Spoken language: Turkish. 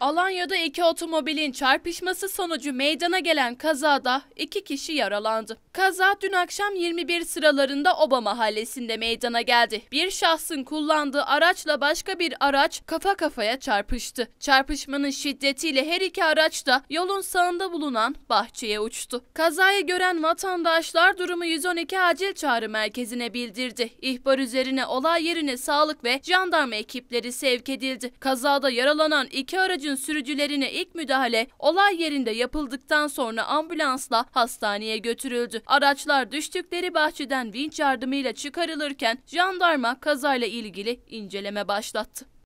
Alanya'da iki otomobilin çarpışması sonucu meydana gelen kazada iki kişi yaralandı. Kaza dün akşam 21 sıralarında Oba mahallesinde meydana geldi. Bir şahsın kullandığı araçla başka bir araç kafa kafaya çarpıştı. Çarpışmanın şiddetiyle her iki araç da yolun sağında bulunan bahçeye uçtu. Kazayı gören vatandaşlar durumu 112 acil çağrı merkezine bildirdi. İhbar üzerine olay yerine sağlık ve jandarma ekipleri sevk edildi. Kazada yaralanan iki aracın sürücülerine ilk müdahale olay yerinde yapıldıktan sonra ambulansla hastaneye götürüldü. Araçlar düştükleri bahçeden vinç yardımıyla çıkarılırken jandarma kazayla ilgili inceleme başlattı.